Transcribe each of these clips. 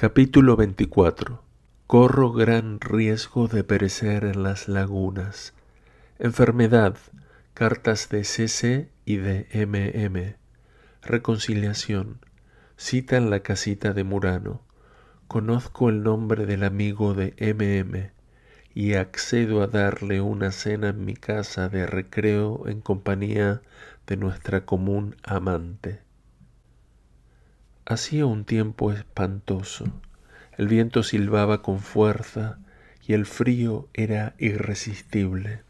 Capítulo 24 Corro gran riesgo de perecer en las lagunas. Enfermedad. Cartas de CC y de MM. Reconciliación. Cita en la casita de Murano. Conozco el nombre del amigo de MM y accedo a darle una cena en mi casa de recreo en compañía de nuestra común amante. Hacía un tiempo espantoso, el viento silbaba con fuerza y el frío era irresistible.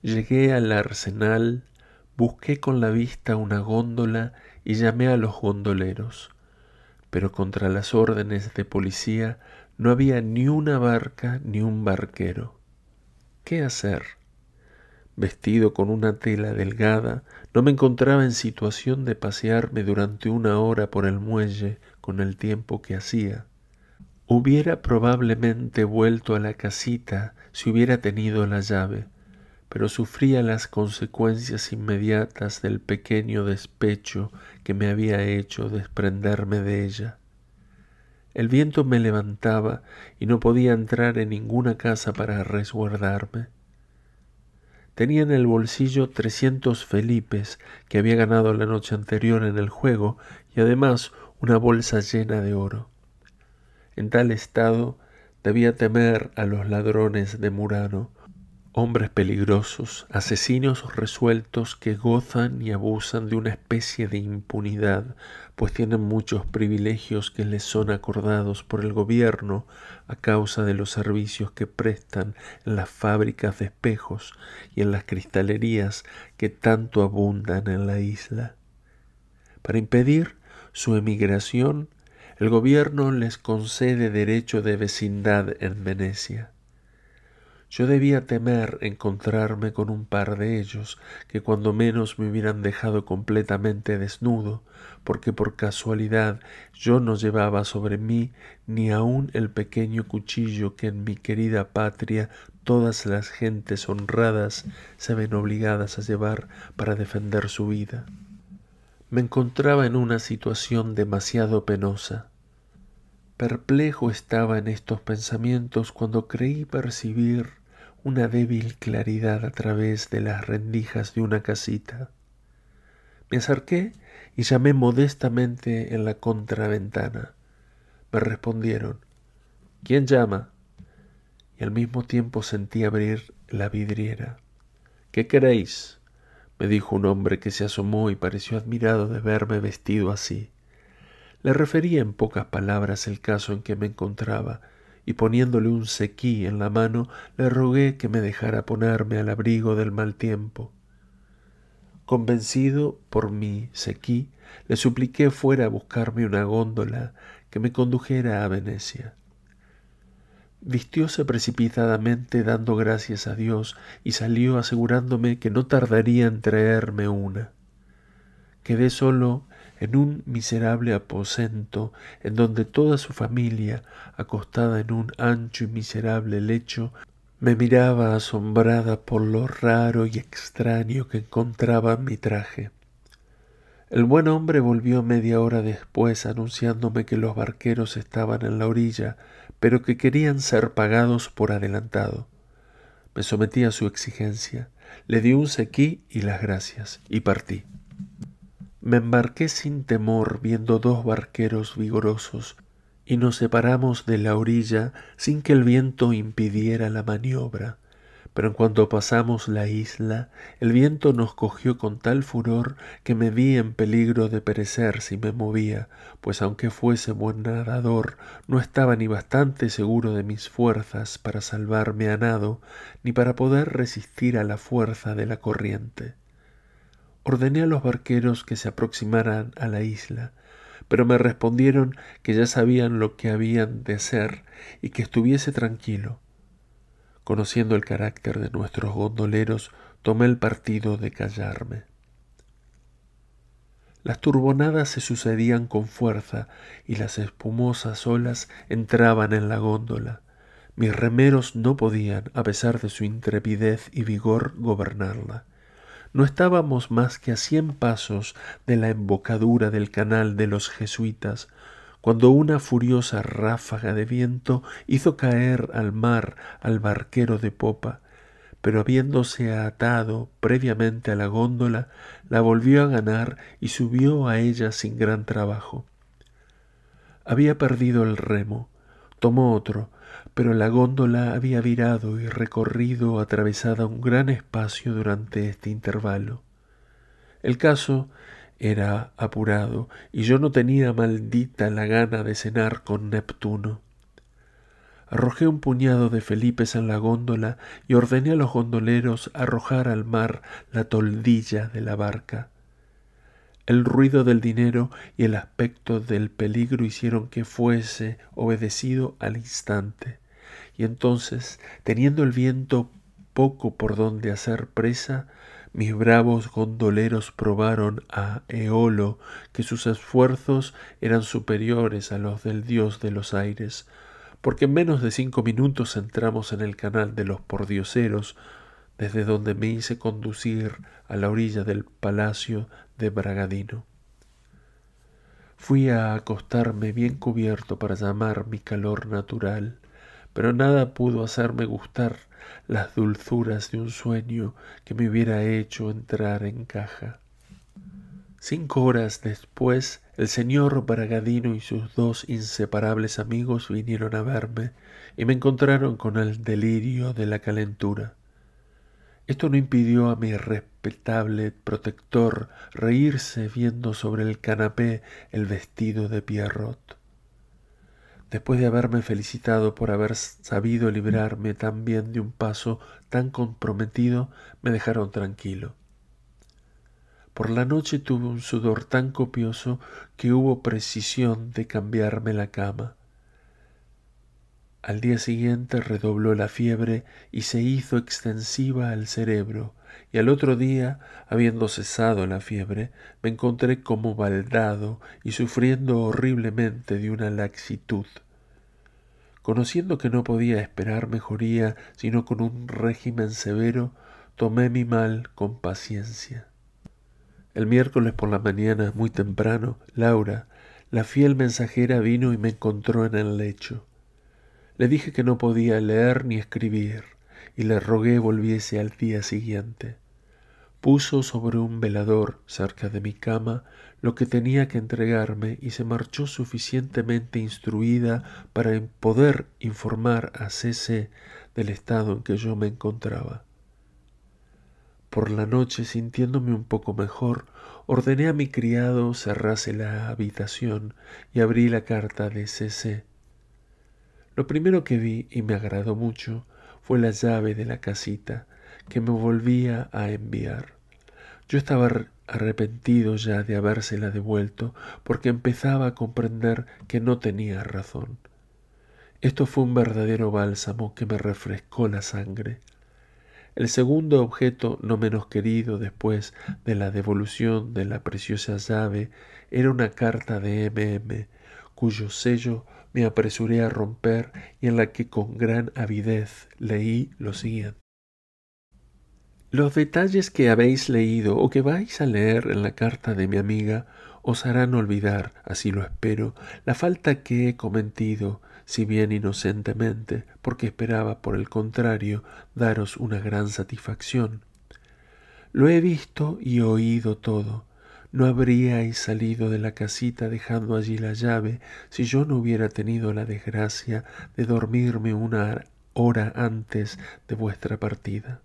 Llegué al arsenal, busqué con la vista una góndola y llamé a los gondoleros, pero contra las órdenes de policía no había ni una barca ni un barquero. ¿Qué hacer? Vestido con una tela delgada, no me encontraba en situación de pasearme durante una hora por el muelle con el tiempo que hacía. Hubiera probablemente vuelto a la casita si hubiera tenido la llave, pero sufría las consecuencias inmediatas del pequeño despecho que me había hecho desprenderme de ella. El viento me levantaba y no podía entrar en ninguna casa para resguardarme. Tenía en el bolsillo 300 felipes que había ganado la noche anterior en el juego y además una bolsa llena de oro. En tal estado debía temer a los ladrones de Murano, hombres peligrosos, asesinos resueltos que gozan y abusan de una especie de impunidad, pues tienen muchos privilegios que les son acordados por el gobierno a causa de los servicios que prestan en las fábricas de espejos y en las cristalerías que tanto abundan en la isla. Para impedir su emigración, el gobierno les concede derecho de vecindad en Venecia yo debía temer encontrarme con un par de ellos que cuando menos me hubieran dejado completamente desnudo, porque por casualidad yo no llevaba sobre mí ni aun el pequeño cuchillo que en mi querida patria todas las gentes honradas se ven obligadas a llevar para defender su vida. Me encontraba en una situación demasiado penosa. Perplejo estaba en estos pensamientos cuando creí percibir una débil claridad a través de las rendijas de una casita. Me acerqué y llamé modestamente en la contraventana. Me respondieron ¿Quién llama? Y al mismo tiempo sentí abrir la vidriera. ¿Qué queréis? me dijo un hombre que se asomó y pareció admirado de verme vestido así. Le refería en pocas palabras el caso en que me encontraba y poniéndole un sequí en la mano, le rogué que me dejara ponerme al abrigo del mal tiempo. Convencido por mi sequí, le supliqué fuera a buscarme una góndola que me condujera a Venecia. Vistióse precipitadamente dando gracias a Dios y salió asegurándome que no tardaría en traerme una. Quedé solo en un miserable aposento en donde toda su familia, acostada en un ancho y miserable lecho, me miraba asombrada por lo raro y extraño que encontraba mi traje. El buen hombre volvió media hora después anunciándome que los barqueros estaban en la orilla, pero que querían ser pagados por adelantado. Me sometí a su exigencia, le di un sequí y las gracias, y partí. Me embarqué sin temor viendo dos barqueros vigorosos, y nos separamos de la orilla sin que el viento impidiera la maniobra. Pero en cuanto pasamos la isla, el viento nos cogió con tal furor que me vi en peligro de perecer si me movía, pues aunque fuese buen nadador, no estaba ni bastante seguro de mis fuerzas para salvarme a nado, ni para poder resistir a la fuerza de la corriente. Ordené a los barqueros que se aproximaran a la isla, pero me respondieron que ya sabían lo que habían de hacer y que estuviese tranquilo. Conociendo el carácter de nuestros gondoleros, tomé el partido de callarme. Las turbonadas se sucedían con fuerza y las espumosas olas entraban en la góndola. Mis remeros no podían, a pesar de su intrepidez y vigor, gobernarla no estábamos más que a cien pasos de la embocadura del canal de los jesuitas, cuando una furiosa ráfaga de viento hizo caer al mar al barquero de popa, pero habiéndose atado previamente a la góndola, la volvió a ganar y subió a ella sin gran trabajo. Había perdido el remo, tomó otro pero la góndola había virado y recorrido atravesada un gran espacio durante este intervalo. El caso era apurado y yo no tenía maldita la gana de cenar con Neptuno. Arrojé un puñado de felipes en la góndola y ordené a los gondoleros arrojar al mar la toldilla de la barca. El ruido del dinero y el aspecto del peligro hicieron que fuese obedecido al instante y entonces, teniendo el viento poco por donde hacer presa, mis bravos gondoleros probaron a Eolo que sus esfuerzos eran superiores a los del dios de los aires, porque en menos de cinco minutos entramos en el canal de los pordioseros, desde donde me hice conducir a la orilla del palacio de Bragadino. Fui a acostarme bien cubierto para llamar mi calor natural, pero nada pudo hacerme gustar las dulzuras de un sueño que me hubiera hecho entrar en caja. Cinco horas después, el señor Bragadino y sus dos inseparables amigos vinieron a verme y me encontraron con el delirio de la calentura. Esto no impidió a mi respetable protector reírse viendo sobre el canapé el vestido de Pierrot después de haberme felicitado por haber sabido librarme tan bien de un paso tan comprometido, me dejaron tranquilo. Por la noche tuve un sudor tan copioso que hubo precisión de cambiarme la cama. Al día siguiente redobló la fiebre y se hizo extensiva al cerebro, y al otro día, habiendo cesado la fiebre, me encontré como baldado y sufriendo horriblemente de una laxitud. Conociendo que no podía esperar mejoría sino con un régimen severo, tomé mi mal con paciencia. El miércoles por la mañana, muy temprano, Laura, la fiel mensajera, vino y me encontró en el lecho. Le dije que no podía leer ni escribir, y le rogué volviese al día siguiente. Puso sobre un velador cerca de mi cama lo que tenía que entregarme y se marchó suficientemente instruida para em, poder informar a CC del estado en que yo me encontraba. Por la noche, sintiéndome un poco mejor, ordené a mi criado cerrase la habitación y abrí la carta de CC. Lo primero que vi y me agradó mucho fue la llave de la casita que me volvía a enviar. Yo estaba arrepentido ya de habérsela devuelto, porque empezaba a comprender que no tenía razón. Esto fue un verdadero bálsamo que me refrescó la sangre. El segundo objeto, no menos querido después de la devolución de la preciosa llave, era una carta de MM, cuyo sello me apresuré a romper y en la que con gran avidez leí lo siguiente. Los detalles que habéis leído o que vais a leer en la carta de mi amiga os harán olvidar, así lo espero, la falta que he cometido, si bien inocentemente, porque esperaba, por el contrario, daros una gran satisfacción. Lo he visto y oído todo. No habríais salido de la casita dejando allí la llave si yo no hubiera tenido la desgracia de dormirme una hora antes de vuestra partida.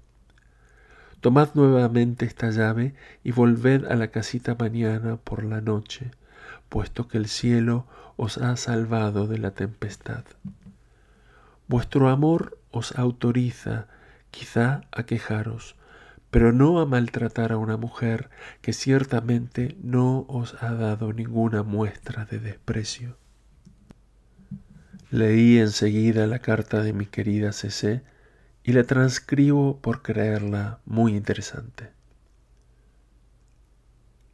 Tomad nuevamente esta llave y volved a la casita mañana por la noche, puesto que el cielo os ha salvado de la tempestad. Vuestro amor os autoriza quizá a quejaros, pero no a maltratar a una mujer que ciertamente no os ha dado ninguna muestra de desprecio. Leí enseguida la carta de mi querida Cecé y la transcribo por creerla muy interesante.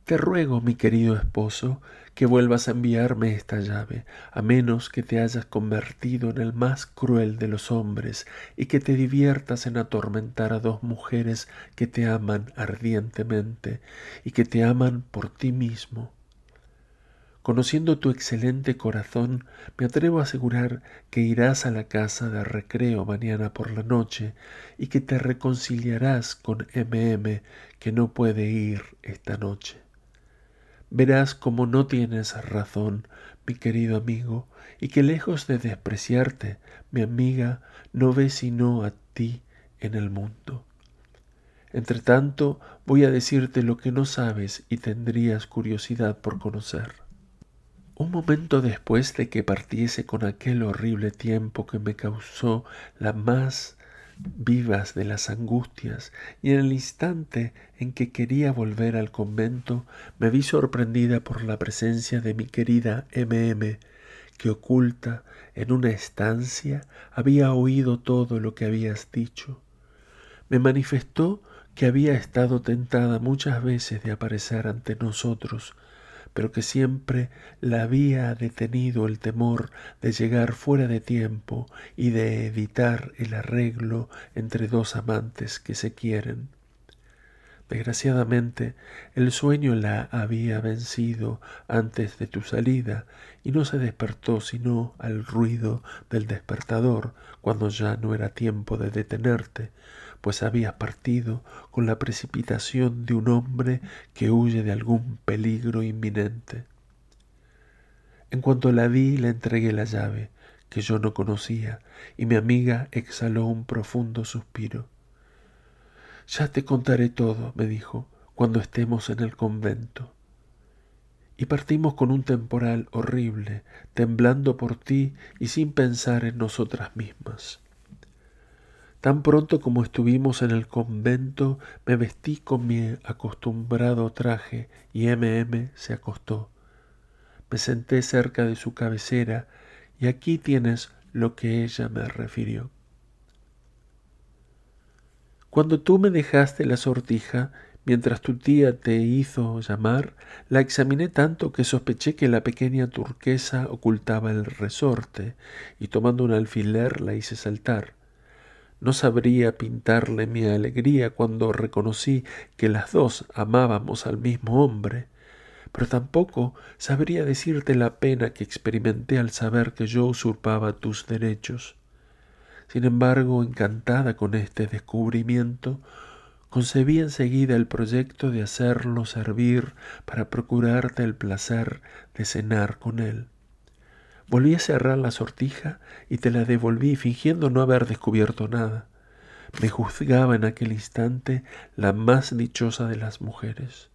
Te ruego, mi querido esposo, que vuelvas a enviarme esta llave, a menos que te hayas convertido en el más cruel de los hombres y que te diviertas en atormentar a dos mujeres que te aman ardientemente y que te aman por ti mismo Conociendo tu excelente corazón, me atrevo a asegurar que irás a la casa de recreo mañana por la noche y que te reconciliarás con MM, que no puede ir esta noche. Verás como no tienes razón, mi querido amigo, y que lejos de despreciarte, mi amiga, no ve sino a ti en el mundo. ENTRETANTO, voy a decirte lo que no sabes y tendrías curiosidad por conocer. Un momento después de que partiese con aquel horrible tiempo que me causó las más vivas de las angustias, y en el instante en que quería volver al convento, me vi sorprendida por la presencia de mi querida MM, que oculta en una estancia había oído todo lo que habías dicho. Me manifestó que había estado tentada muchas veces de aparecer ante nosotros, pero que siempre la había detenido el temor de llegar fuera de tiempo y de evitar el arreglo entre dos amantes que se quieren. Desgraciadamente, el sueño la había vencido antes de tu salida y no se despertó sino al ruido del despertador cuando ya no era tiempo de detenerte pues había partido con la precipitación de un hombre que huye de algún peligro inminente. En cuanto la vi, le entregué la llave, que yo no conocía, y mi amiga exhaló un profundo suspiro. Ya te contaré todo, me dijo, cuando estemos en el convento. Y partimos con un temporal horrible, temblando por ti y sin pensar en nosotras mismas. Tan pronto como estuvimos en el convento, me vestí con mi acostumbrado traje y MM se acostó. Me senté cerca de su cabecera y aquí tienes lo que ella me refirió. Cuando tú me dejaste la sortija, mientras tu tía te hizo llamar, la examiné tanto que sospeché que la pequeña turquesa ocultaba el resorte, y tomando un alfiler la hice saltar. No sabría pintarle mi alegría cuando reconocí que las dos amábamos al mismo hombre, pero tampoco sabría decirte la pena que experimenté al saber que yo usurpaba tus derechos. Sin embargo, encantada con este descubrimiento, concebí enseguida el proyecto de hacerlo servir para procurarte el placer de cenar con él. Volví a cerrar la sortija y te la devolví fingiendo no haber descubierto nada. Me juzgaba en aquel instante la más dichosa de las mujeres.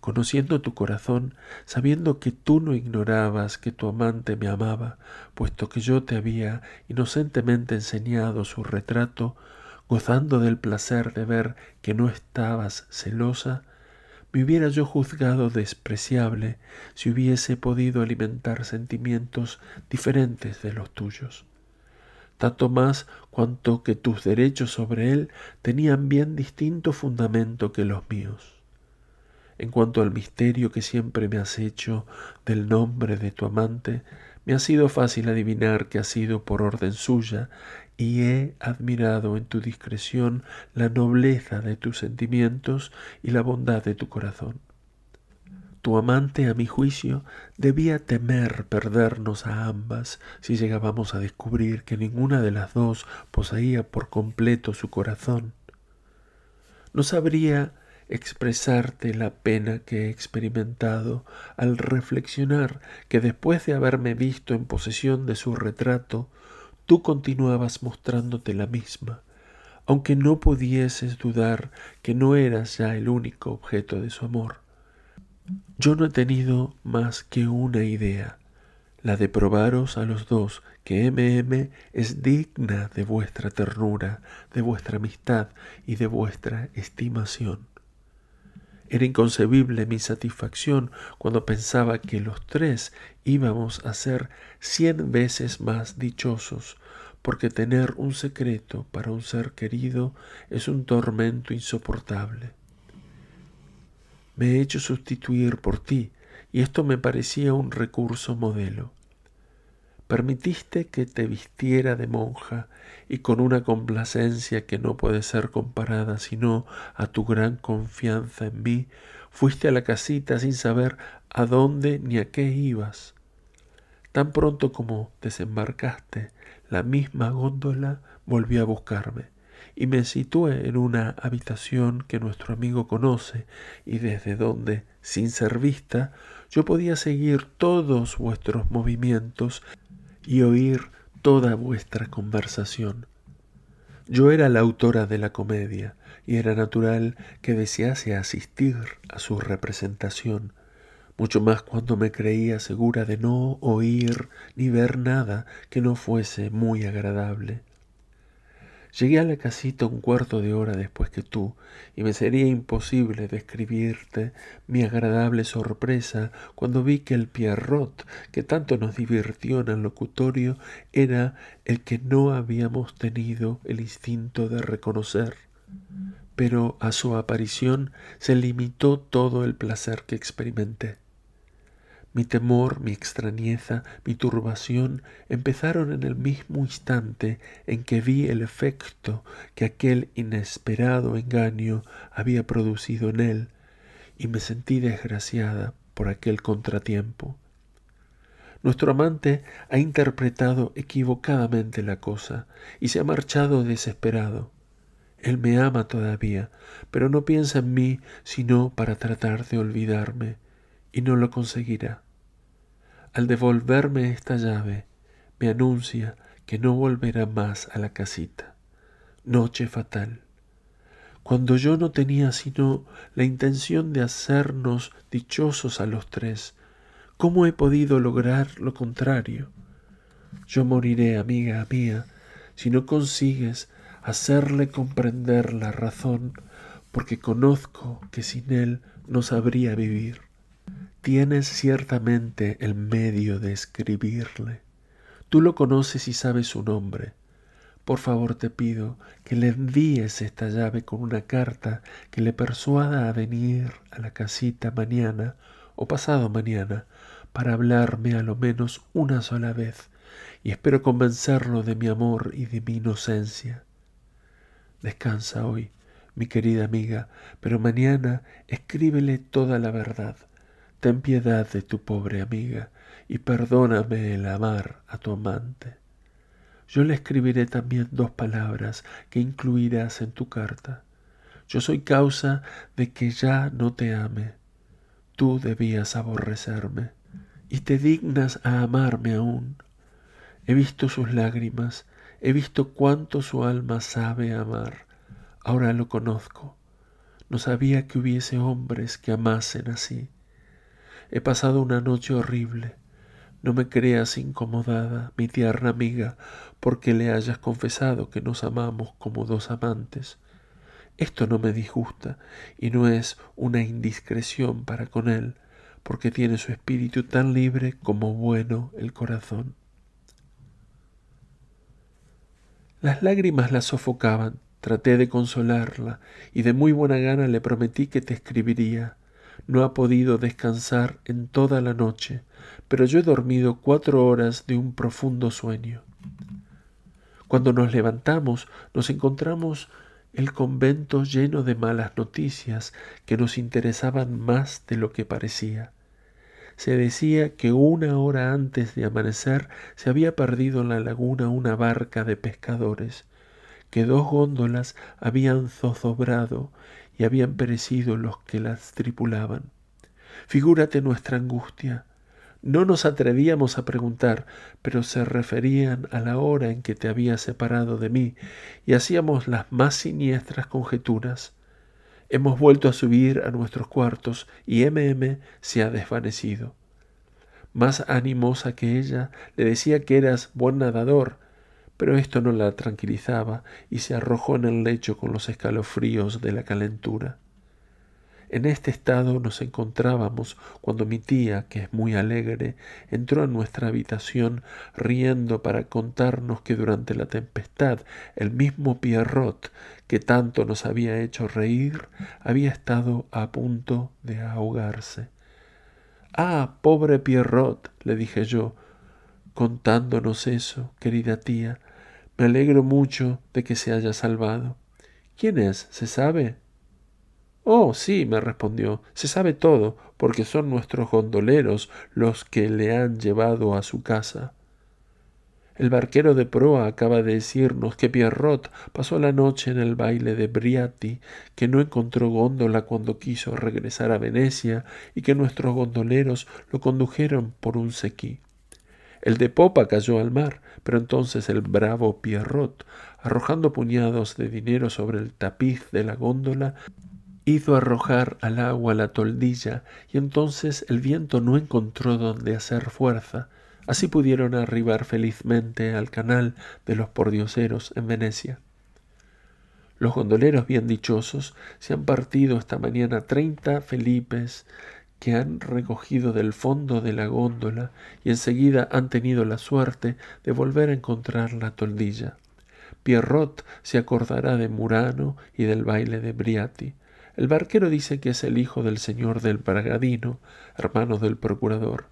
Conociendo tu corazón, sabiendo que tú no ignorabas que tu amante me amaba, puesto que yo te había inocentemente enseñado su retrato, gozando del placer de ver que no estabas celosa, me hubiera yo juzgado despreciable si hubiese podido alimentar sentimientos diferentes de los tuyos, tanto más cuanto que tus derechos sobre él tenían bien distinto fundamento que los míos. En cuanto al misterio que siempre me has hecho del nombre de tu amante, me ha sido fácil adivinar que ha sido por orden suya y he admirado en tu discreción la nobleza de tus sentimientos y la bondad de tu corazón. Tu amante, a mi juicio, debía temer perdernos a ambas si llegábamos a descubrir que ninguna de las dos poseía por completo su corazón. No sabría expresarte la pena que he experimentado al reflexionar que después de haberme visto en posesión de su retrato, tú continuabas mostrándote la misma, aunque no pudieses dudar que no eras ya el único objeto de su amor. Yo no he tenido más que una idea, la de probaros a los dos que MM es digna de vuestra ternura, de vuestra amistad y de vuestra estimación. Era inconcebible mi satisfacción cuando pensaba que los tres íbamos a ser cien veces más dichosos porque tener un secreto para un ser querido es un tormento insoportable. Me he hecho sustituir por ti, y esto me parecía un recurso modelo. Permitiste que te vistiera de monja y con una complacencia que no puede ser comparada sino a tu gran confianza en mí, fuiste a la casita sin saber a dónde ni a qué ibas. Tan pronto como desembarcaste, la misma góndola volvió a buscarme y me situé en una habitación que nuestro amigo conoce y desde donde, sin ser vista, yo podía seguir todos vuestros movimientos y oír toda vuestra conversación. Yo era la autora de la comedia y era natural que desease asistir a su representación, mucho más cuando me creía segura de no oír ni ver nada que no fuese muy agradable. Llegué a la casita un cuarto de hora después que tú, y me sería imposible describirte mi agradable sorpresa cuando vi que el Pierrot, que tanto nos divirtió en el locutorio, era el que no habíamos tenido el instinto de reconocer. Pero a su aparición se limitó todo el placer que experimenté. Mi temor, mi extrañeza, mi turbación empezaron en el mismo instante en que vi el efecto que aquel inesperado engaño había producido en él, y me sentí desgraciada por aquel contratiempo. Nuestro amante ha interpretado equivocadamente la cosa y se ha marchado desesperado. Él me ama todavía, pero no piensa en mí sino para tratar de olvidarme y no lo conseguirá. Al devolverme esta llave, me anuncia que no volverá más a la casita. Noche fatal. Cuando yo no tenía sino la intención de hacernos dichosos a los tres, ¿cómo he podido lograr lo contrario? Yo moriré, amiga mía, si no consigues hacerle comprender la razón, porque conozco que sin él no sabría vivir. Tienes ciertamente el medio de escribirle. Tú lo conoces y sabes su nombre. Por favor te pido que le envíes esta llave con una carta que le persuada a venir a la casita mañana o pasado mañana para hablarme a lo menos una sola vez y espero convencerlo de mi amor y de mi inocencia. Descansa hoy, mi querida amiga, pero mañana escríbele toda la verdad Ten piedad de tu pobre amiga y perdóname el amar a tu amante. Yo le escribiré también dos palabras que incluirás en tu carta. Yo soy causa de que ya no te ame. Tú debías aborrecerme y te dignas a amarme aún. He visto sus lágrimas, he visto cuánto su alma sabe amar. Ahora lo conozco. No sabía que hubiese hombres que amasen así. He pasado una noche horrible. No me creas incomodada, mi tierna amiga, porque le hayas confesado que nos amamos como dos amantes. Esto no me disgusta y no es una indiscreción para con él, porque tiene su espíritu tan libre como bueno el corazón. Las lágrimas la sofocaban, traté de consolarla y de muy buena gana le prometí que te escribiría. No ha podido descansar en toda la noche, pero yo he dormido cuatro horas de un profundo sueño. Cuando nos levantamos, nos encontramos el convento lleno de malas noticias que nos interesaban más de lo que parecía. Se decía que una hora antes de amanecer se había perdido en la laguna una barca de pescadores, que dos góndolas habían zozobrado y habían perecido los que las tripulaban. Figúrate nuestra angustia. No nos atrevíamos a preguntar, pero se referían a la hora en que te había separado de mí, y hacíamos las más siniestras conjeturas. Hemos vuelto a subir a nuestros cuartos y MM se ha desvanecido. Más animosa que ella, le decía que eras buen nadador, pero esto no la tranquilizaba y se arrojó en el lecho con los escalofríos de la calentura. En este estado nos encontrábamos cuando mi tía, que es muy alegre, entró en nuestra habitación riendo para contarnos que durante la tempestad el mismo Pierrot, que tanto nos había hecho reír, había estado a punto de ahogarse. Ah, pobre Pierrot, le dije yo, contándonos eso, querida tía, me alegro mucho de que se haya salvado. ¿Quién es? ¿Se sabe? Oh, sí, me respondió, se sabe todo, porque son nuestros gondoleros los que le han llevado a su casa. El barquero de proa acaba de decirnos que Pierrot pasó la noche en el baile de Briati, que no encontró góndola cuando quiso regresar a Venecia y que nuestros gondoleros lo condujeron por un sequí. El de popa cayó al mar, pero entonces el bravo Pierrot, arrojando puñados de dinero sobre el tapiz de la góndola, hizo arrojar al agua la toldilla, y entonces el viento no encontró donde hacer fuerza. Así pudieron arribar felizmente al canal de los pordioseros en Venecia. Los gondoleros bien dichosos se han partido esta mañana treinta felipes que han recogido del fondo de la góndola y enseguida han tenido la suerte de volver a encontrar la toldilla. Pierrot se acordará de Murano y del baile de Briati. El barquero dice que es el hijo del señor del Bragadino, hermano del procurador.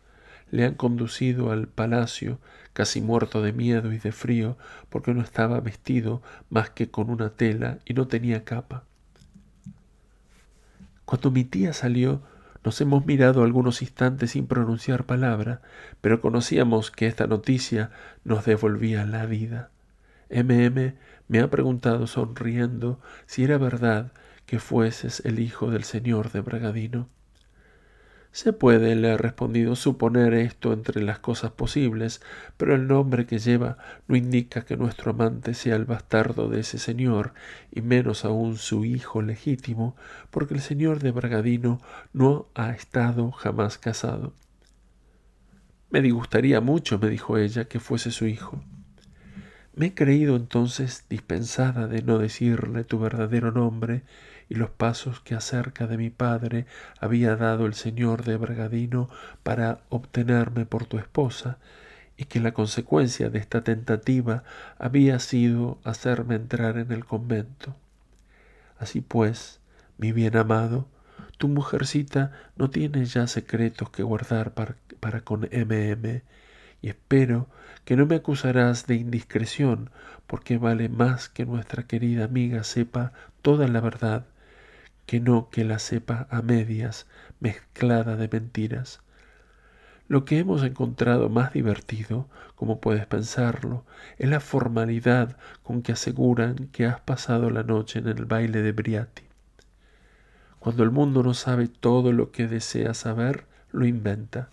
Le han conducido al palacio, casi muerto de miedo y de frío, porque no estaba vestido más que con una tela y no tenía capa. Cuando mi tía salió, nos hemos mirado algunos instantes sin pronunciar palabra, pero conocíamos que esta noticia nos devolvía la vida. M. me ha preguntado sonriendo si era verdad que fueses el hijo del señor de Bragadino. Se puede, le he respondido, suponer esto entre las cosas posibles, pero el nombre que lleva no indica que nuestro amante sea el bastardo de ese señor, y menos aún su hijo legítimo, porque el señor de Bragadino no ha estado jamás casado. Me disgustaría mucho, me dijo ella, que fuese su hijo. Me he creído entonces dispensada de no decirle tu verdadero nombre, y los pasos que acerca de mi padre había dado el señor de Bragadino para obtenerme por tu esposa, y que la consecuencia de esta tentativa había sido hacerme entrar en el convento. Así pues, mi bien amado, tu mujercita no tiene ya secretos que guardar para, para con MM, y espero que no me acusarás de indiscreción, porque vale más que nuestra querida amiga sepa toda la verdad que no que la sepa a medias, mezclada de mentiras. Lo que hemos encontrado más divertido, como puedes pensarlo, es la formalidad con que aseguran que has pasado la noche en el baile de Briati. Cuando el mundo no sabe todo lo que desea saber, lo inventa.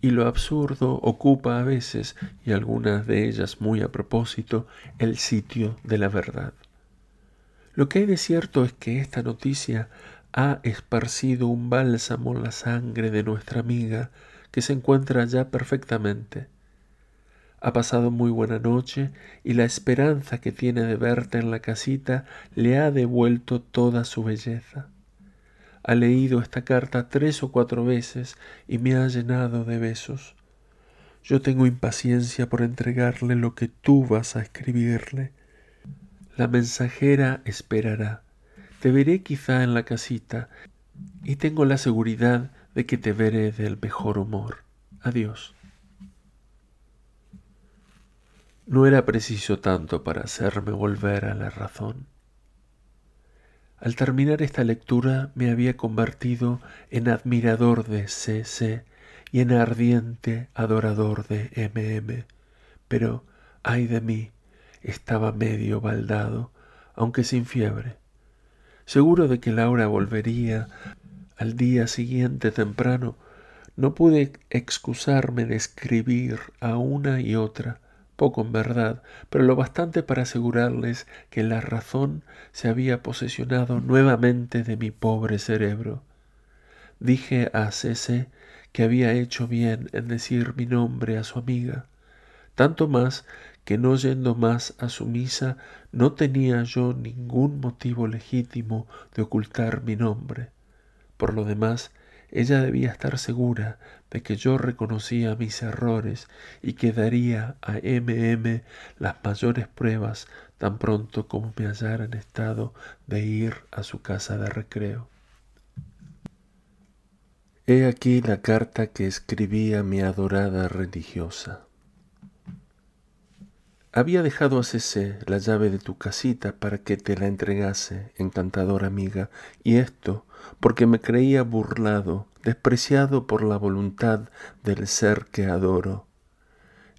Y lo absurdo ocupa a veces, y algunas de ellas muy a propósito, el sitio de la verdad. Lo que hay de cierto es que esta noticia ha esparcido un bálsamo en la sangre de nuestra amiga, que se encuentra ya perfectamente. Ha pasado muy buena noche y la esperanza que tiene de verte en la casita le ha devuelto toda su belleza. Ha leído esta carta tres o cuatro veces y me ha llenado de besos. Yo tengo impaciencia por entregarle lo que tú vas a escribirle. La mensajera esperará. Te veré quizá en la casita y tengo la seguridad de que te veré del mejor humor. Adiós. No era preciso tanto para hacerme volver a la razón. Al terminar esta lectura me había convertido en admirador de C.C. y en ardiente adorador de M.M. Pero, ay de mí, estaba medio baldado, aunque sin fiebre. Seguro de que Laura volvería al día siguiente temprano, no pude excusarme de escribir a una y otra, poco en verdad, pero lo bastante para asegurarles que la razón se había posesionado nuevamente de mi pobre cerebro. Dije a Cese que había hecho bien en decir mi nombre a su amiga, tanto más que no yendo más a su misa no tenía yo ningún motivo legítimo de ocultar mi nombre. Por lo demás, ella debía estar segura de que yo reconocía mis errores y que daría a MM las mayores pruebas tan pronto como me hallara en estado de ir a su casa de recreo. He aquí la carta que escribí a mi adorada religiosa. Había dejado a Cece la llave de tu casita para que te la entregase, encantadora amiga, y esto porque me creía burlado, despreciado por la voluntad del ser que adoro.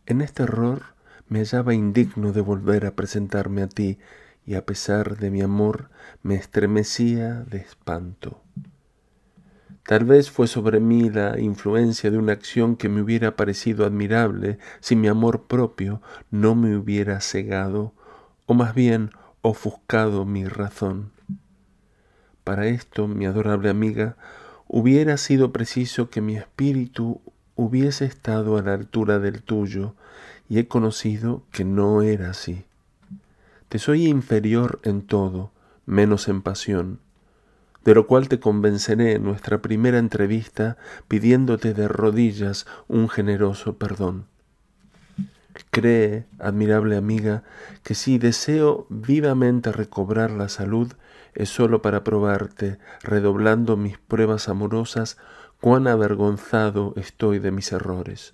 En este error me hallaba indigno de volver a presentarme a ti, y a pesar de mi amor me estremecía de espanto. Tal vez fue sobre mí la influencia de una acción que me hubiera parecido admirable si mi amor propio no me hubiera cegado, o más bien ofuscado mi razón. Para esto, mi adorable amiga, hubiera sido preciso que mi espíritu hubiese estado a la altura del tuyo, y he conocido que no era así. Te soy inferior en todo, menos en pasión, de lo cual te convenceré en nuestra primera entrevista pidiéndote de rodillas un generoso perdón. Cree, admirable amiga, que si deseo vivamente recobrar la salud, es sólo para probarte, redoblando mis pruebas amorosas, cuán avergonzado estoy de mis errores.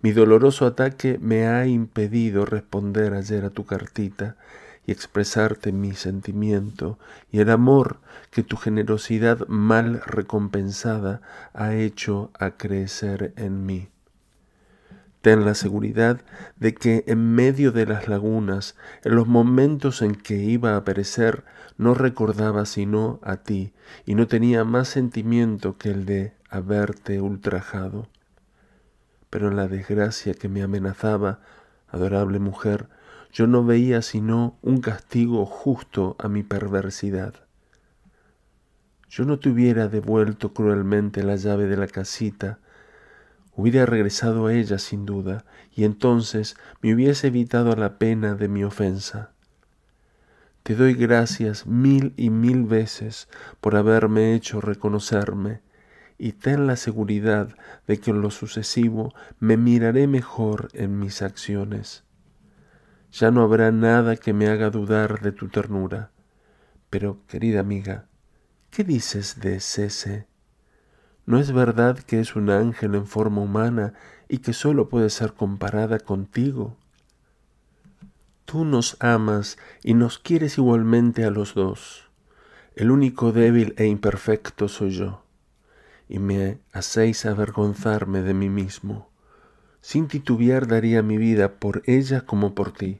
Mi doloroso ataque me ha impedido responder ayer a tu cartita, y expresarte mi sentimiento y el amor que tu generosidad mal recompensada ha hecho acrecer crecer en mí. Ten la seguridad de que en medio de las lagunas, en los momentos en que iba a perecer, no recordaba sino a ti, y no tenía más sentimiento que el de haberte ultrajado. Pero en la desgracia que me amenazaba, adorable mujer, yo no veía sino un castigo justo a mi perversidad. Yo no te hubiera devuelto cruelmente la llave de la casita, hubiera regresado a ella sin duda, y entonces me hubiese evitado la pena de mi ofensa. Te doy gracias mil y mil veces por haberme hecho reconocerme, y ten la seguridad de que en lo sucesivo me miraré mejor en mis acciones ya no habrá nada que me haga dudar de tu ternura. Pero, querida amiga, ¿qué dices de ese? ¿No es verdad que es un ángel en forma humana y que sólo puede ser comparada contigo? Tú nos amas y nos quieres igualmente a los dos. El único débil e imperfecto soy yo, y me hacéis avergonzarme de mí mismo. Sin titubear daría mi vida por ella como por ti.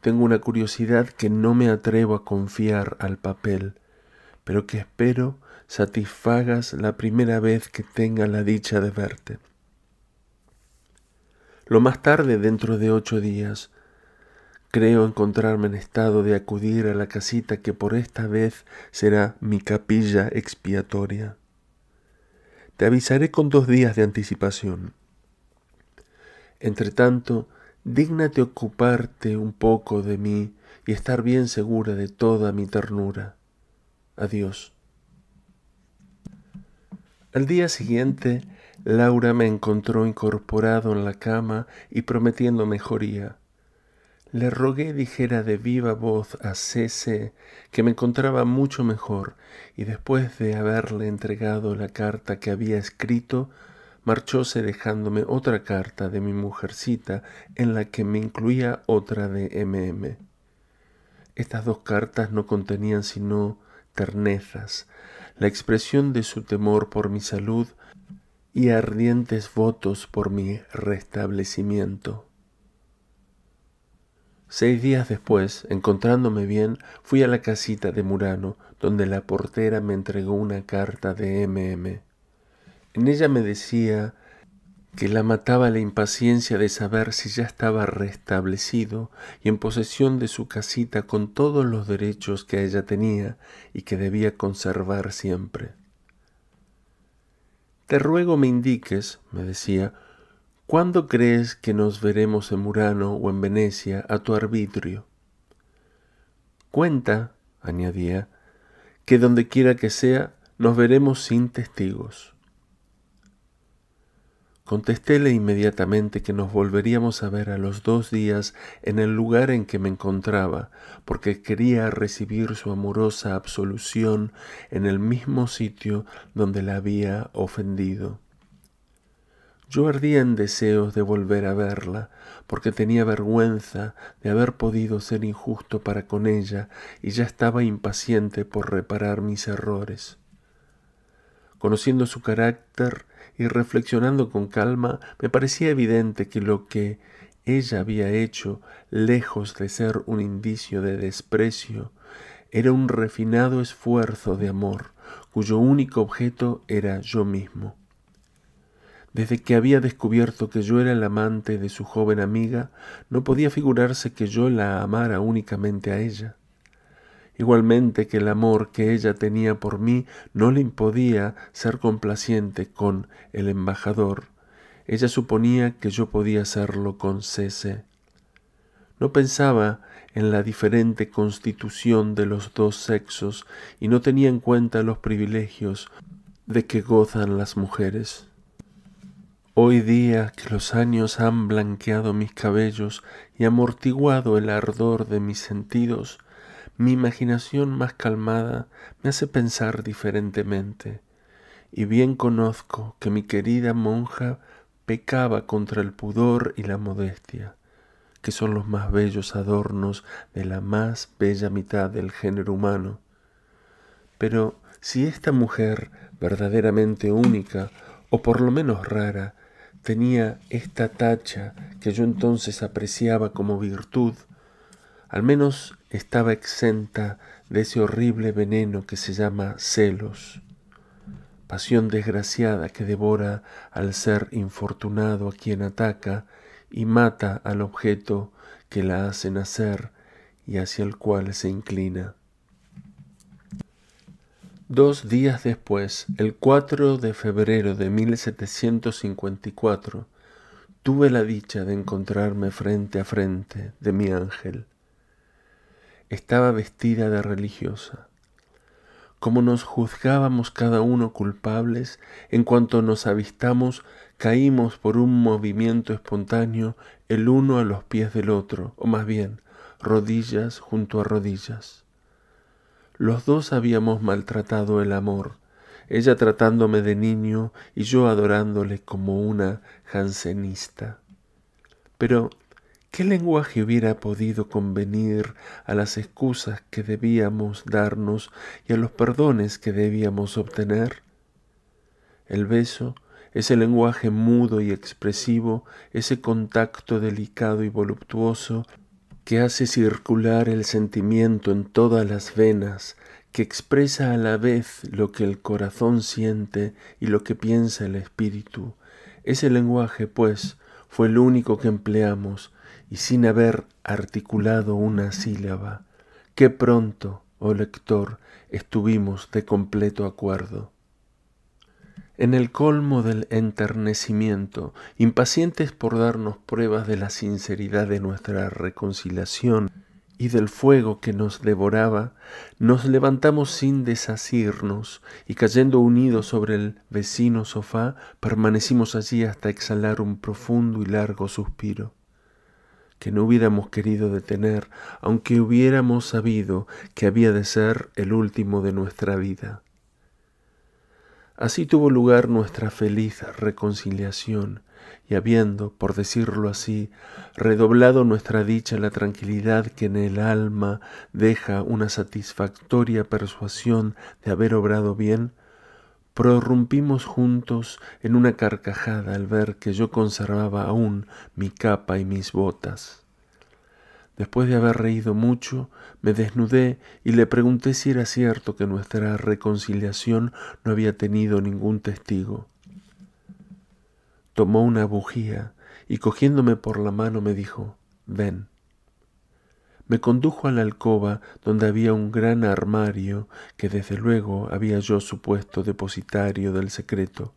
Tengo una curiosidad que no me atrevo a confiar al papel, pero que espero satisfagas la primera vez que tenga la dicha de verte. Lo más tarde, dentro de ocho días, creo encontrarme en estado de acudir a la casita que por esta vez será mi capilla expiatoria. Te avisaré con dos días de anticipación. Entretanto, dígnate ocuparte un poco de mí y estar bien segura de toda mi ternura. Adiós. Al día siguiente, Laura me encontró incorporado en la cama y prometiendo mejoría. Le rogué dijera de viva voz a C.C. que me encontraba mucho mejor y después de haberle entregado la carta que había escrito, marchóse dejándome otra carta de mi mujercita en la que me incluía otra de MM. Estas dos cartas no contenían sino ternezas, la expresión de su temor por mi salud y ardientes votos por mi restablecimiento. Seis días después, encontrándome bien, fui a la casita de Murano, donde la portera me entregó una carta de MM. En ella me decía que la mataba la impaciencia de saber si ya estaba restablecido y en posesión de su casita con todos los derechos que ella tenía y que debía conservar siempre. Te ruego me indiques, me decía, ¿cuándo crees que nos veremos en Murano o en Venecia a tu arbitrio? Cuenta, añadía, que donde quiera que sea, nos veremos sin testigos. Contestéle inmediatamente que nos volveríamos a ver a los dos días en el lugar en que me encontraba, porque quería recibir su amorosa absolución en el mismo sitio donde la había ofendido. Yo ardía en deseos de volver a verla, porque tenía vergüenza de haber podido ser injusto para con ella y ya estaba impaciente por reparar mis errores. Conociendo su carácter, y reflexionando con calma, me parecía evidente que lo que ella había hecho, lejos de ser un indicio de desprecio, era un refinado esfuerzo de amor, cuyo único objeto era yo mismo. Desde que había descubierto que yo era el amante de su joven amiga, no podía figurarse que yo la amara únicamente a ella igualmente que el amor que ella tenía por mí no le impodía ser complaciente con el embajador, ella suponía que yo podía hacerlo con Cese. No pensaba en la diferente constitución de los dos sexos y no tenía en cuenta los privilegios de que gozan las mujeres. Hoy día que los años han blanqueado mis cabellos y amortiguado el ardor de mis sentidos, mi imaginación más calmada me hace pensar diferentemente, y bien conozco que mi querida monja pecaba contra el pudor y la modestia, que son los más bellos adornos de la más bella mitad del género humano. Pero si esta mujer, verdaderamente única, o por lo menos rara, tenía esta tacha que yo entonces apreciaba como virtud, al menos estaba exenta de ese horrible veneno que se llama celos, pasión desgraciada que devora al ser infortunado a quien ataca y mata al objeto que la hace nacer y hacia el cual se inclina. Dos días después, el 4 de febrero de 1754, tuve la dicha de encontrarme frente a frente de mi ángel estaba vestida de religiosa. Como nos juzgábamos cada uno culpables, en cuanto nos avistamos, caímos por un movimiento espontáneo el uno a los pies del otro, o más bien, rodillas junto a rodillas. Los dos habíamos maltratado el amor, ella tratándome de niño y yo adorándole como una jansenista. Pero ¿Qué lenguaje hubiera podido convenir a las excusas que debíamos darnos y a los perdones que debíamos obtener? El beso, ese lenguaje mudo y expresivo, ese contacto delicado y voluptuoso que hace circular el sentimiento en todas las venas, que expresa a la vez lo que el corazón siente y lo que piensa el espíritu. Ese lenguaje, pues, fue el único que empleamos y sin haber articulado una sílaba, qué pronto, oh lector, estuvimos de completo acuerdo. En el colmo del enternecimiento, impacientes por darnos pruebas de la sinceridad de nuestra reconciliación y del fuego que nos devoraba, nos levantamos sin desasirnos y cayendo unidos sobre el vecino sofá, permanecimos allí hasta exhalar un profundo y largo suspiro que no hubiéramos querido detener, aunque hubiéramos sabido que había de ser el último de nuestra vida. Así tuvo lugar nuestra feliz reconciliación, y habiendo, por decirlo así, redoblado nuestra dicha la tranquilidad que en el alma deja una satisfactoria persuasión de haber obrado bien, Prorrumpimos juntos en una carcajada al ver que yo conservaba aún mi capa y mis botas. Después de haber reído mucho, me desnudé y le pregunté si era cierto que nuestra reconciliación no había tenido ningún testigo. Tomó una bujía y cogiéndome por la mano me dijo, ven. Me condujo a la alcoba donde había un gran armario que desde luego había yo supuesto depositario del secreto.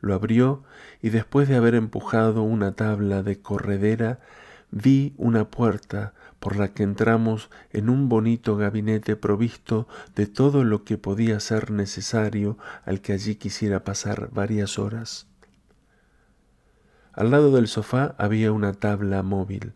Lo abrió y después de haber empujado una tabla de corredera, vi una puerta por la que entramos en un bonito gabinete provisto de todo lo que podía ser necesario al que allí quisiera pasar varias horas. Al lado del sofá había una tabla móvil.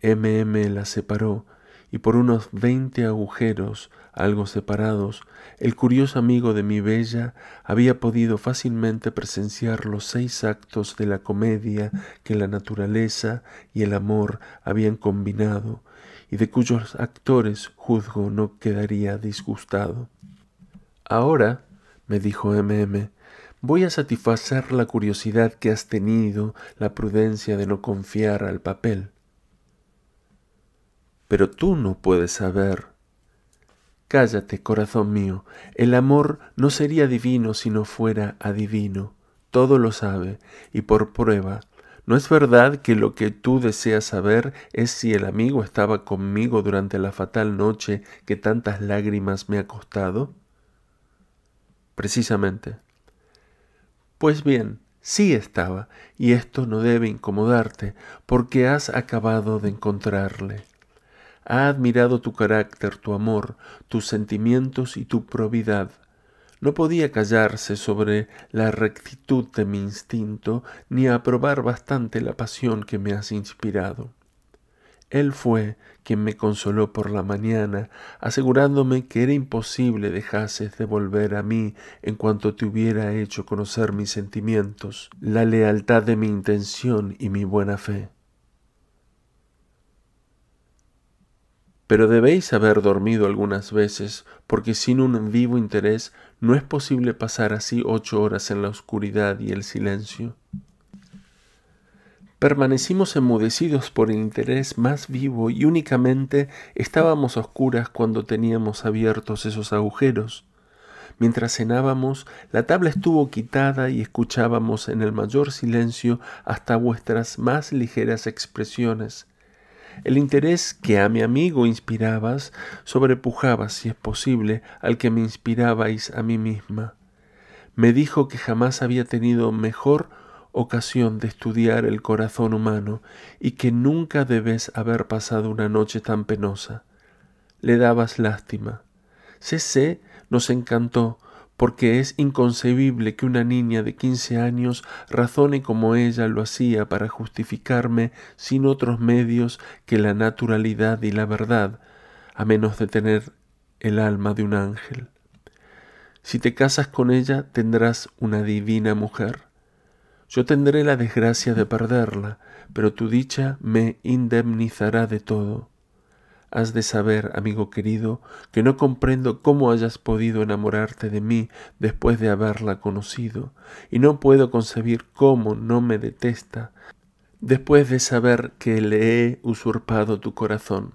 MM la separó y por unos veinte agujeros, algo separados, el curioso amigo de mi bella había podido fácilmente presenciar los seis actos de la comedia que la naturaleza y el amor habían combinado, y de cuyos actores juzgo no quedaría disgustado. Ahora, me dijo MM, voy a satisfacer la curiosidad que has tenido, la prudencia de no confiar al papel pero tú no puedes saber. Cállate, corazón mío, el amor no sería divino si no fuera adivino, todo lo sabe, y por prueba, ¿no es verdad que lo que tú deseas saber es si el amigo estaba conmigo durante la fatal noche que tantas lágrimas me ha costado? Precisamente. Pues bien, sí estaba, y esto no debe incomodarte, porque has acabado de encontrarle ha admirado tu carácter, tu amor, tus sentimientos y tu probidad. No podía callarse sobre la rectitud de mi instinto, ni aprobar bastante la pasión que me has inspirado. Él fue quien me consoló por la mañana, asegurándome que era imposible dejases de volver a mí en cuanto te hubiera hecho conocer mis sentimientos, la lealtad de mi intención y mi buena fe. pero debéis haber dormido algunas veces, porque sin un vivo interés no es posible pasar así ocho horas en la oscuridad y el silencio. Permanecimos enmudecidos por el interés más vivo y únicamente estábamos oscuras cuando teníamos abiertos esos agujeros. Mientras cenábamos, la tabla estuvo quitada y escuchábamos en el mayor silencio hasta vuestras más ligeras expresiones el interés que a mi amigo inspirabas sobrepujaba, si es posible, al que me inspirabais a mí misma. Me dijo que jamás había tenido mejor ocasión de estudiar el corazón humano y que nunca debes haber pasado una noche tan penosa. Le dabas lástima. C.C. nos encantó, porque es inconcebible que una niña de quince años razone como ella lo hacía para justificarme sin otros medios que la naturalidad y la verdad, a menos de tener el alma de un ángel. Si te casas con ella tendrás una divina mujer. Yo tendré la desgracia de perderla, pero tu dicha me indemnizará de todo. Has de saber, amigo querido, que no comprendo cómo hayas podido enamorarte de mí después de haberla conocido, y no puedo concebir cómo no me detesta después de saber que le he usurpado tu corazón.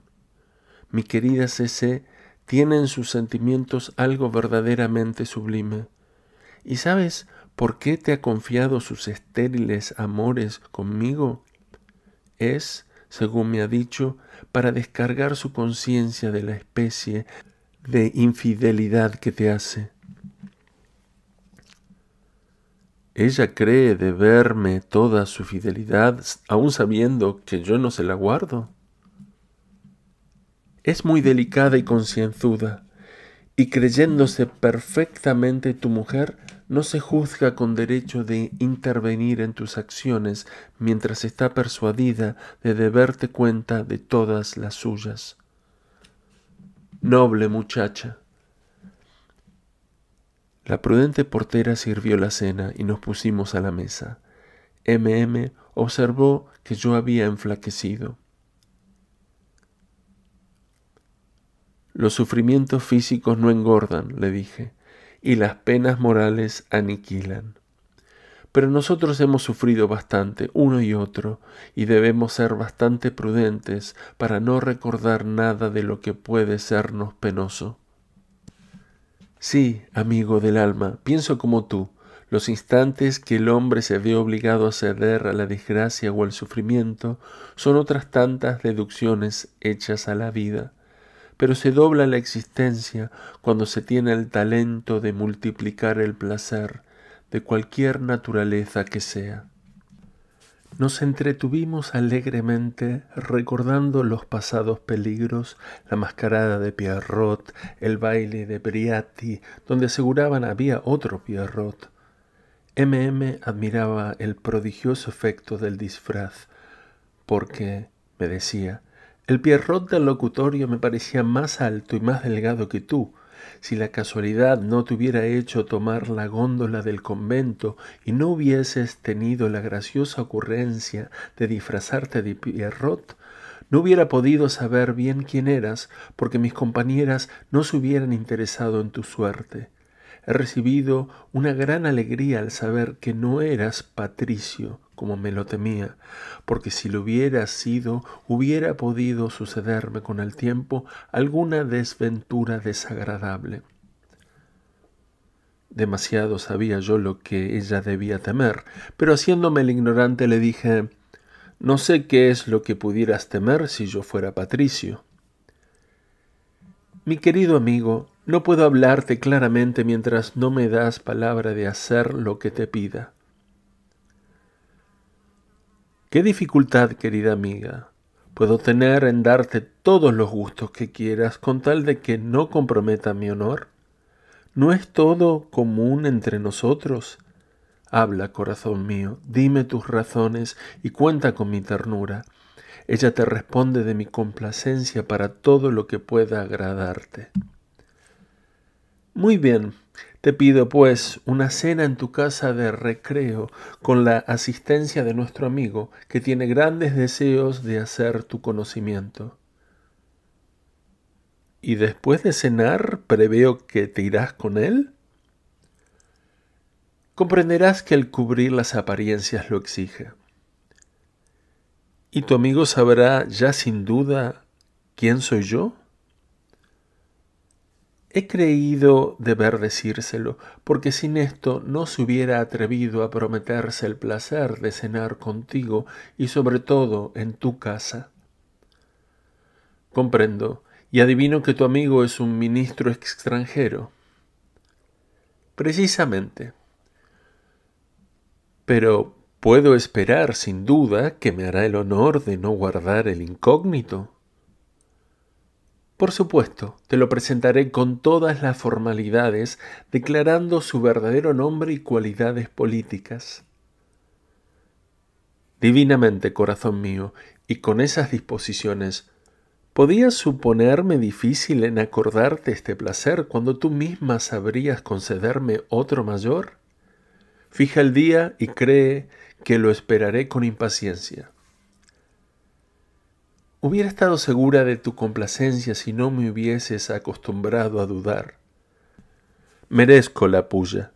Mi querida C.C. tiene en sus sentimientos algo verdaderamente sublime. ¿Y sabes por qué te ha confiado sus estériles amores conmigo? Es según me ha dicho, para descargar su conciencia de la especie de infidelidad que te hace. Ella cree deberme toda su fidelidad, aun sabiendo que yo no se la guardo. Es muy delicada y concienzuda, y creyéndose perfectamente tu mujer, no se juzga con derecho de intervenir en tus acciones mientras está persuadida de deberte cuenta de todas las suyas. Noble muchacha. La prudente portera sirvió la cena y nos pusimos a la mesa. MM observó que yo había enflaquecido. Los sufrimientos físicos no engordan, le dije, y las penas morales aniquilan. Pero nosotros hemos sufrido bastante, uno y otro, y debemos ser bastante prudentes para no recordar nada de lo que puede sernos penoso. Sí, amigo del alma, pienso como tú. Los instantes que el hombre se ve obligado a ceder a la desgracia o al sufrimiento son otras tantas deducciones hechas a la vida pero se dobla la existencia cuando se tiene el talento de multiplicar el placer de cualquier naturaleza que sea. Nos entretuvimos alegremente recordando los pasados peligros, la mascarada de Pierrot, el baile de Briati, donde aseguraban había otro Pierrot. MM admiraba el prodigioso efecto del disfraz, porque, me decía, el Pierrot del locutorio me parecía más alto y más delgado que tú. Si la casualidad no te hubiera hecho tomar la góndola del convento y no hubieses tenido la graciosa ocurrencia de disfrazarte de Pierrot, no hubiera podido saber bien quién eras porque mis compañeras no se hubieran interesado en tu suerte. He recibido una gran alegría al saber que no eras patricio, como me lo temía, porque si lo hubiera sido, hubiera podido sucederme con el tiempo alguna desventura desagradable. Demasiado sabía yo lo que ella debía temer, pero haciéndome el ignorante le dije No sé qué es lo que pudieras temer si yo fuera Patricio. Mi querido amigo, no puedo hablarte claramente mientras no me das palabra de hacer lo que te pida. ¿Qué dificultad, querida amiga, puedo tener en darte todos los gustos que quieras con tal de que no comprometa mi honor? ¿No es todo común entre nosotros? Habla, corazón mío, dime tus razones y cuenta con mi ternura. Ella te responde de mi complacencia para todo lo que pueda agradarte. Muy bien, te pido, pues, una cena en tu casa de recreo con la asistencia de nuestro amigo, que tiene grandes deseos de hacer tu conocimiento. ¿Y después de cenar preveo que te irás con él? Comprenderás que el cubrir las apariencias lo exige. Y tu amigo sabrá ya sin duda quién soy yo. He creído deber decírselo, porque sin esto no se hubiera atrevido a prometerse el placer de cenar contigo y sobre todo en tu casa. Comprendo, y adivino que tu amigo es un ministro extranjero. Precisamente. Pero puedo esperar, sin duda, que me hará el honor de no guardar el incógnito. Por supuesto, te lo presentaré con todas las formalidades, declarando su verdadero nombre y cualidades políticas. Divinamente, corazón mío, y con esas disposiciones, ¿podías suponerme difícil en acordarte este placer cuando tú misma sabrías concederme otro mayor? Fija el día y cree que lo esperaré con impaciencia. Hubiera estado segura de tu complacencia si no me hubieses acostumbrado a dudar. Merezco la puya.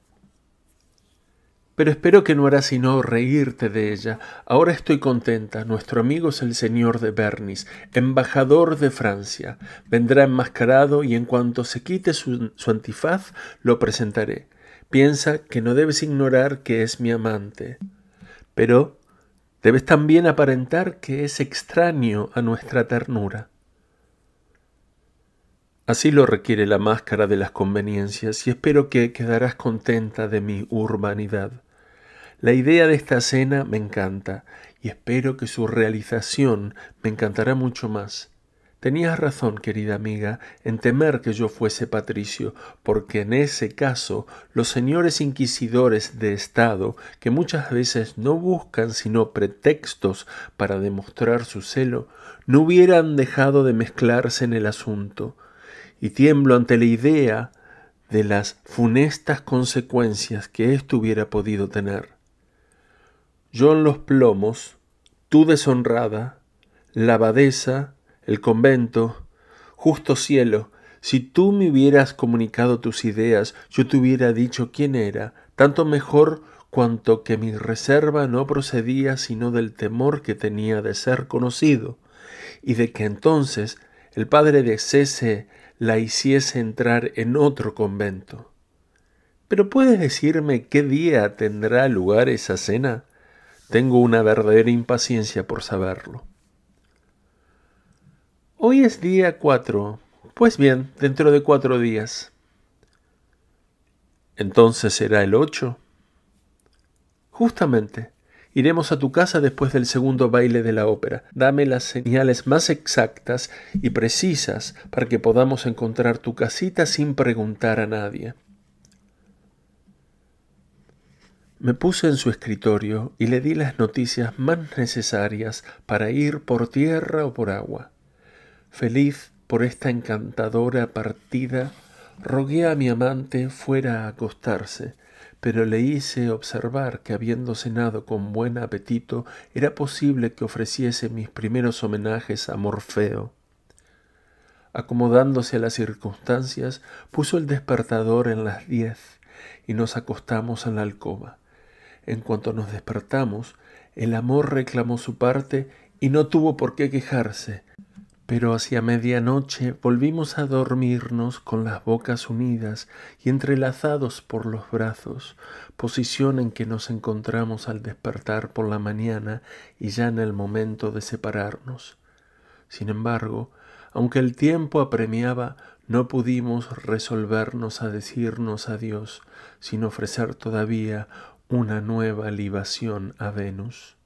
Pero espero que no harás sino reírte de ella. Ahora estoy contenta. Nuestro amigo es el señor de Bernis, embajador de Francia. Vendrá enmascarado y en cuanto se quite su antifaz lo presentaré. Piensa que no debes ignorar que es mi amante. Pero debes también aparentar que es extraño a nuestra ternura. Así lo requiere la máscara de las conveniencias y espero que quedarás contenta de mi urbanidad. La idea de esta cena me encanta y espero que su realización me encantará mucho más. Tenías razón, querida amiga, en temer que yo fuese patricio, porque en ese caso los señores inquisidores de Estado, que muchas veces no buscan sino pretextos para demostrar su celo, no hubieran dejado de mezclarse en el asunto, y tiemblo ante la idea de las funestas consecuencias que esto hubiera podido tener. Yo en los plomos, tú deshonrada, la abadesa el convento. Justo cielo, si tú me hubieras comunicado tus ideas, yo te hubiera dicho quién era, tanto mejor cuanto que mi reserva no procedía sino del temor que tenía de ser conocido, y de que entonces el padre de Cese la hiciese entrar en otro convento. Pero puedes decirme qué día tendrá lugar esa cena? Tengo una verdadera impaciencia por saberlo. Hoy es día 4. Pues bien, dentro de cuatro días. Entonces será el 8. Justamente. Iremos a tu casa después del segundo baile de la ópera. Dame las señales más exactas y precisas para que podamos encontrar tu casita sin preguntar a nadie. Me puse en su escritorio y le di las noticias más necesarias para ir por tierra o por agua. Feliz por esta encantadora partida, rogué a mi amante fuera a acostarse, pero le hice observar que habiendo cenado con buen apetito, era posible que ofreciese mis primeros homenajes a Morfeo. Acomodándose a las circunstancias, puso el despertador en las diez y nos acostamos en la alcoba. En cuanto nos despertamos, el amor reclamó su parte y no tuvo por qué quejarse. Pero hacia medianoche volvimos a dormirnos con las bocas unidas y entrelazados por los brazos, posición en que nos encontramos al despertar por la mañana y ya en el momento de separarnos. Sin embargo, aunque el tiempo apremiaba, no pudimos resolvernos a decirnos adiós, sin ofrecer todavía una nueva libación a Venus.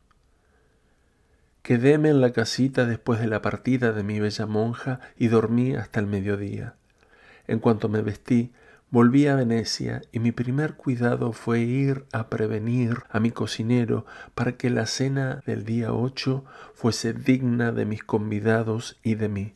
Quedéme en la casita después de la partida de mi bella monja y dormí hasta el mediodía. En cuanto me vestí, volví a Venecia y mi primer cuidado fue ir a prevenir a mi cocinero para que la cena del día ocho fuese digna de mis convidados y de mí.